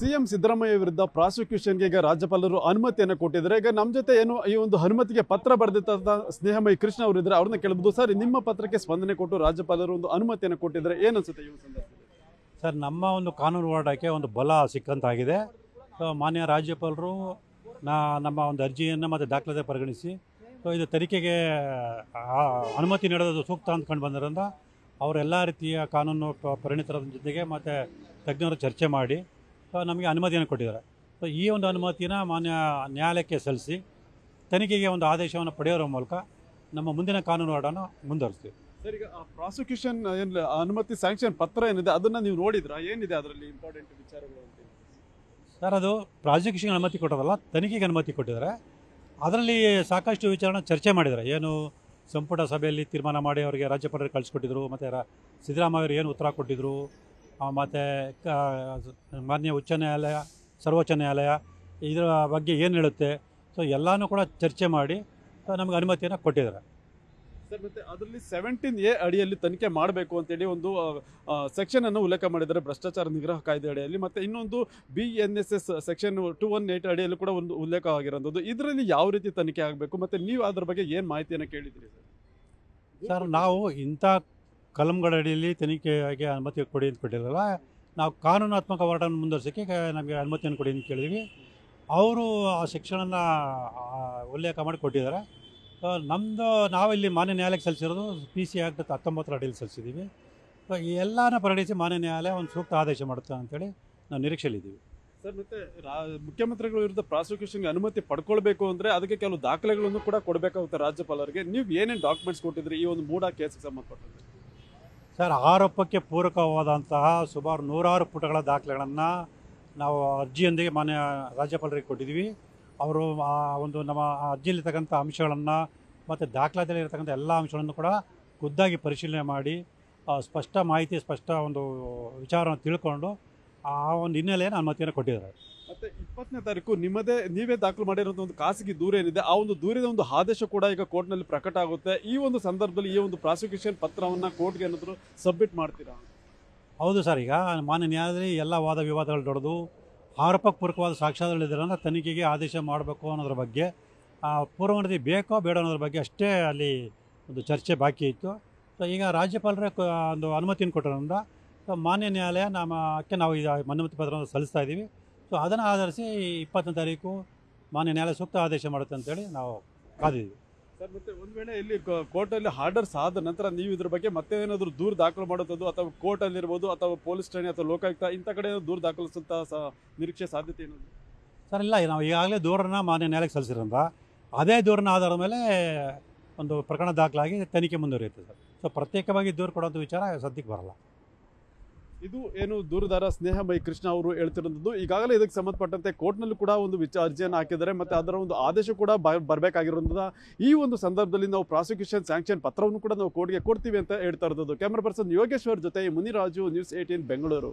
CM Siddaramaiah ವಿರುದ್ಧ ಪ್ರಾಸಿಕ್ಯೂಷನ್ಗೆ ಈಗ ರಾಜ್ಯಪಾಲರು ಅನುಮತಿಯನ್ನು ಕೊಟ್ಟಿದ್ದಾರೆ ಈಗ ನಮ್ಮ ಜೊತೆ ಏನು ಈ ಒಂದು ಅನುಮತಿಗೆ ಪತ್ರ ಬರೆದಿದ್ದಂಥ ಸ್ನೇಹಮಯಿ ಕೃಷ್ಣ ಅವರು ಇದ್ದಾರೆ ಅವ್ರನ್ನ ಕೇಳಬಹುದು ಸರ್ ನಿಮ್ಮ ಪತ್ರಕ್ಕೆ ಸ್ಪಂದನೆ ಕೊಟ್ಟು ರಾಜ್ಯಪಾಲರು ಒಂದು ಅನುಮತಿಯನ್ನು ಕೊಟ್ಟಿದ್ದಾರೆ ಏನನ್ಸುತ್ತೆ ಈ ಸಂದರ್ಭ ಸರ್ ನಮ್ಮ ಒಂದು ಕಾನೂನು ಹೋರಾಟಕ್ಕೆ ಒಂದು ಬಲ ಸಿಕ್ಕಂತಾಗಿದೆ ಮಾನ್ಯ ರಾಜ್ಯಪಾಲರು ನಾ ನಮ್ಮ ಒಂದು ಅರ್ಜಿಯನ್ನು ಮತ್ತು ದಾಖಲಾತಿ ಪರಿಗಣಿಸಿ ಸೊ ಇದು ತನಿಖೆಗೆ ಅನುಮತಿ ನೀಡೋದು ಸೂಕ್ತ ಅಂದ್ಕೊಂಡು ಬಂದಿರೋದ್ರಿಂದ ಅವರೆಲ್ಲ ರೀತಿಯ ಕಾನೂನು ಪರಿಣಿತರ ಜೊತೆಗೆ ಮತ್ತು ತಜ್ಞರು ಚರ್ಚೆ ಮಾಡಿ ನಮಗೆ ಅನುಮತಿಯನ್ನು ಕೊಟ್ಟಿದ್ದಾರೆ ಸೊ ಈ ಒಂದು ಅನುಮತಿನ ಮಾನ್ಯ ನ್ಯಾಯಾಲಯಕ್ಕೆ ಸಲ್ಲಿಸಿ ತನಿಖೆಗೆ ಒಂದು ಆದೇಶವನ್ನು ಪಡೆಯೋರ ಮೂಲಕ ನಮ್ಮ ಮುಂದಿನ ಕಾನೂನು ಹೋರಾಟನ ಮುಂದುವರಿಸ್ತೀವಿ ಸರ್ ಈಗ ಪ್ರಾಸಿಕ್ಯೂಷನ್ ಏನು ಅನುಮತಿ ಸ್ಯಾಂಕ್ಷನ್ ಪತ್ರ ಏನಿದೆ ಅದನ್ನು ನೀವು ನೋಡಿದ್ರ ಏನಿದೆ ಅದರಲ್ಲಿ ಇಂಪಾರ್ಟೆಂಟ್ ವಿಚಾರಗಳು ಸರ್ ಅದು ಪ್ರಾಸಿಕ್ಯೂಷನ್ ಅನುಮತಿ ಕೊಟ್ಟದಲ್ಲ ತನಿಖೆಗೆ ಅನುಮತಿ ಕೊಟ್ಟಿದ್ದಾರೆ ಅದರಲ್ಲಿ ಸಾಕಷ್ಟು ವಿಚಾರನ ಚರ್ಚೆ ಮಾಡಿದ್ದಾರೆ ಏನು ಸಂಪುಟ ಸಭೆಯಲ್ಲಿ ತೀರ್ಮಾನ ಮಾಡಿ ಅವರಿಗೆ ರಾಜ್ಯಪಾಲರಿಗೆ ಕಳಿಸ್ಕೊಟ್ಟಿದ್ರು ಮತ್ತು ಸಿದ್ದರಾಮಯ್ಯ ಏನು ಉತ್ತರ ಕೊಟ್ಟಿದ್ರು ಮತ್ತು ಮಾನ್ಯ ಉಚ್ಚ ನ್ಯಾಯಾಲಯ ಸರ್ವೋಚ್ಚ ನ್ಯಾಯಾಲಯ ಇದರ ಬಗ್ಗೆ ಏನು ಹೇಳುತ್ತೆ ಸೊ ಎಲ್ಲಾನು ಕೂಡ ಚರ್ಚೆ ಮಾಡಿ ನಮಗೆ ಅನುಮತಿಯನ್ನು ಕೊಟ್ಟಿದ್ದಾರೆ ಸರ್ ಮತ್ತೆ ಅದರಲ್ಲಿ ಸೆವೆಂಟೀನ್ ಎ ಅಡಿಯಲ್ಲಿ ತನಿಖೆ ಮಾಡಬೇಕು ಅಂತೇಳಿ ಒಂದು ಸೆಕ್ಷನ್ ಅನ್ನು ಉಲ್ಲೇಖ ಮಾಡಿದ್ದಾರೆ ಭ್ರಷ್ಟಾಚಾರ ನಿಗ್ರಹ ಕಾಯ್ದೆ ಅಡಿಯಲ್ಲಿ ಮತ್ತೆ ಇನ್ನೊಂದು B N S S section two one eight ಅಡಿಯಲ್ಲಿ ಕೂಡ ಒಂದು ಉಲ್ಲೇಖ ಆಗಿರೋದು ಇದರಲ್ಲಿ ಯಾವ ರೀತಿ ತನಿಖೆ ಆಗಬೇಕು ಮತ್ತೆ ನೀವು ಅದರ ಬಗ್ಗೆ ಏನು ಮಾಹಿತಿಯನ್ನು ಕೇಳಿದ್ರಿ ಸರ್ ನಾವು ಇಂಥ ಅಡಿಯಲ್ಲಿ ತನಿಖೆಗೆ ಅನುಮತಿ ಕೊಡಿ ಅಂತ ಕೊಟ್ಟಿರಲ್ಲ ನಾವು ಕಾನೂನಾತ್ಮಕ ಹೋರಾಟವನ್ನು ಮುಂದುವರಿಸೋಕ್ಕೆ ನಮಗೆ ಅನುಮತಿಯನ್ನು ಕೊಡಿ ಅಂತ ಕೇಳಿದ್ವಿ ಅವರು ಆ ಶಿಕ್ಷಣನ ಉಲ್ಲೇಖ ಮಾಡಿ ಕೊಟ್ಟಿದ್ದಾರೆ ನಮ್ಮದು ಇಲ್ಲಿ ಮಾನ್ಯ ನ್ಯಾಯಾಲಯಕ್ಕೆ ಸಲ್ಲಿಸಿರೋದು ಪಿ ಸಿ ಆ್ಯಕ್ಟ್ ಹತ್ತೊಂಬತ್ತರ ಅಡಿಯಲ್ಲಿ ಸಲ್ಲಿಸಿದ್ದೀವಿ ಈ ಎಲ್ಲನ ಪರಿಗಣಿಸಿ ಮಾನ್ಯ ನ್ಯಾಯಾಲಯ ಒಂದು ಸೂಕ್ತ ಆದೇಶ ಮಾಡುತ್ತೆ ಅಂತೇಳಿ ನಾವು ನಿರೀಕ್ಷೆಯಲ್ಲಿದ್ದೀವಿ ಸರ್ ಮತ್ತೆ ಮುಖ್ಯಮಂತ್ರಿಗಳ ವಿರುದ್ಧ ಪ್ರಾಸಿಕ್ಯೂಷನ್ಗೆ ಅನುಮತಿ ಪಡ್ಕೊಳ್ಬೇಕು ಅಂದರೆ ಅದಕ್ಕೆ ಕೆಲವು ದಾಖಲೆಗಳನ್ನು ಕೂಡ ಕೊಡಬೇಕಾಗುತ್ತೆ ರಾಜ್ಯಪಾಲರಿಗೆ ನೀವು ಏನೇನು ಡಾಕ್ಯುಮೆಂಟ್ಸ್ ಕೊಟ್ಟಿದ್ರಿ ಈ ಒಂದು ಮೂಡ ಕೇಸಿಗೆ ಸಂಬಂಧಪಟ್ಟಂತೆ ಸರ್ ಆರೋಪಕ್ಕೆ ಪೂರಕವಾದಂತಹ ಸುಮಾರು ನೂರಾರು ಪುಟಗಳ ದಾಖಲೆಗಳನ್ನು ನಾವು ಅರ್ಜಿಯೊಂದಿಗೆ ಮಾನ್ಯ ರಾಜ್ಯಪಾಲರಿಗೆ ಕೊಟ್ಟಿದ್ದೀವಿ ಅವರು ಆ ಒಂದು ನಮ್ಮ ಅರ್ಜಿಯಲ್ಲಿರ್ತಕ್ಕಂಥ ಅಂಶಗಳನ್ನು ಮತ್ತು ದಾಖಲಾತಿಯಲ್ಲಿ ಇರತಕ್ಕಂಥ ಎಲ್ಲ ಅಂಶಗಳನ್ನು ಕೂಡ ಖುದ್ದಾಗಿ ಪರಿಶೀಲನೆ ಮಾಡಿ ಸ್ಪಷ್ಟ ಮಾಹಿತಿ ಸ್ಪಷ್ಟ ಒಂದು ವಿಚಾರವನ್ನು ತಿಳ್ಕೊಂಡು ಆ ಒಂದು ಹಿನ್ನೆಲೆಯನ್ನು ಅನುಮತಿಯನ್ನು ಕೊಟ್ಟಿದ್ದಾರೆ ಮತ್ತೆ ಇಪ್ಪತ್ತನೇ ತಾರೀಕು ನಿಮ್ಮದೇ ನೀವೇ ದಾಖಲು ಮಾಡಿರುವಂತಹ ಒಂದು ಖಾಸಗಿ ದೂರ ಏನಿದೆ ಆ ಒಂದು ದೂರದ ಒಂದು ಆದೇಶ ಕೂಡ ಈಗ ಕೋರ್ಟ್ನಲ್ಲಿ ಪ್ರಕಟ ಆಗುತ್ತೆ ಈ ಒಂದು ಸಂದರ್ಭದಲ್ಲಿ ಈ ಒಂದು ಪ್ರಾಸಿಕ್ಯೂಷನ್ ಪತ್ರವನ್ನು ಕೋರ್ಟ್ಗೆ ಏನಾದರೂ ಸಬ್ಮಿಟ್ ಮಾಡ್ತೀರಾ ಹೌದು ಸರ್ ಈಗ ಮಾನ್ಯ ನ್ಯಾಯಾಲಯ ಎಲ್ಲ ವಾದ ವಿವಾದಗಳು ನಡೆದು ಆರೋಪಪೂರ್ವಕವಾದ ಸಾಕ್ಷ್ಯಗಳಿದ್ರನ್ನ ತನಿಖೆಗೆ ಆದೇಶ ಮಾಡಬೇಕು ಅನ್ನೋದ್ರ ಬಗ್ಗೆ ಪೂರ್ವನದಿ ಬೇಕೋ ಬೇಡ ಅನ್ನೋದ್ರ ಬಗ್ಗೆ ಅಷ್ಟೇ ಅಲ್ಲಿ ಒಂದು ಚರ್ಚೆ ಬಾಕಿ ಇತ್ತು ಸೊ ಈಗ ರಾಜ್ಯಪಾಲರ ಒಂದು ಅನುಮತಿಯನ್ನು ಕೊಟ್ಟಿರೋದ್ರಿಂದ ಮಾನ್ಯ ನ್ಯಾಯಾಲಯ ನಮ್ಮಕ್ಕೆ ನಾವು ಈಗ ಅನುಮತಿ ಪತ್ರವನ್ನು ಸಲ್ಲಿಸ್ತಾ ಇದ್ದೀವಿ ಸೊ ಅದನ್ನು ಆಧರಿಸಿ ಇಪ್ಪತ್ತನೇ ತಾರೀಕು ಮಾನ್ಯ ನ್ಯಾಯಾಲಯ ಸೂಕ್ತ ಆದೇಶ ಮಾಡುತ್ತೆ ಅಂತೇಳಿ ನಾವು ಕಾದಿದ್ದೀವಿ ಸರ್ ಮತ್ತೆ ಒಂದು ವೇಳೆ ಇಲ್ಲಿ ಕೋರ್ಟಲ್ಲಿ ಆರ್ಡರ್ಸ್ ಆದ ನಂತರ ನೀವು ಇದ್ರ ಬಗ್ಗೆ ಮತ್ತೆ ಏನಾದರೂ ದೂರು ದಾಖಲು ಮಾಡುತ್ತದ್ದು ಅಥವಾ ಕೋರ್ಟಲ್ಲಿರ್ಬೋದು ಅಥವಾ ಪೊಲೀಸ್ ಠಾಣೆ ಅಥವಾ ಲೋಕಾಯುಕ್ತ ಇಂಥ ಕಡೆ ದೂರು ದಾಖಲಿಸುವಂಥ ನಿರೀಕ್ಷೆ ಸಾಧ್ಯತೆ ಇರೋದು ಸರ್ ಇಲ್ಲ ನಾವು ಈಗಾಗಲೇ ದೂರನ್ನ ಮಾನ್ಯ ನ್ಯಾಯಾಲಯಕ್ಕೆ ಸಲ್ಲಿಸಿರಂತ ಅದೇ ದೂರನ ಆಧಾರದ ಮೇಲೆ ಒಂದು ಪ್ರಕರಣ ದಾಖಲಾಗಿ ತನಿಖೆ ಮುಂದುವರಿಯುತ್ತೆ ಸರ್ ಸೊ ಪ್ರತ್ಯೇಕವಾಗಿ ದೂರು ಕೊಡೋಂಥ ವಿಚಾರ ಸದ್ಯಕ್ಕೆ ಬರಲ್ಲ ಇದು ಏನು ದೂರದಾರ ಸ್ನೇಹ ಕೃಷ್ಣ ಅವರು ಹೇಳ್ತಿರೋದು ಈಗಾಗಲೇ ಇದಕ್ಕೆ ಸಂಬಂಧಪಟ್ಟಂತೆ ಕೋರ್ಟ್ನಲ್ಲೂ ಕೂಡ ಒಂದು ವಿಚಾರ ಅರ್ಜಿಯನ್ನು ಹಾಕಿದ್ದಾರೆ ಮತ್ತು ಅದರ ಒಂದು ಆದೇಶ ಕೂಡ ಬರಬೇಕಾಗಿರೋದ್ರಿಂದ ಈ ಒಂದು ಸಂದರ್ಭದಲ್ಲಿ ನಾವು ಪ್ರಾಸಿಕ್ಯೂಷನ್ ಸ್ಯಾಂಕ್ಷನ್ ಪತ್ರವನ್ನು ಕೂಡ ನಾವು ಕೋರ್ಟ್ಗೆ ಕೊಡ್ತೀವಿ ಅಂತ ಹೇಳ್ತಾ ಇರೋದು ಕ್ಯಾಮ್ರಾ ಪರ್ಸನ್ ಯೋಗೇಶ್ವರ್ ಜೊತೆ ಮುನಿರಾಜು ನ್ಯೂಸ್ ಏಯ್ಟೀನ್ ಬೆಂಗಳೂರು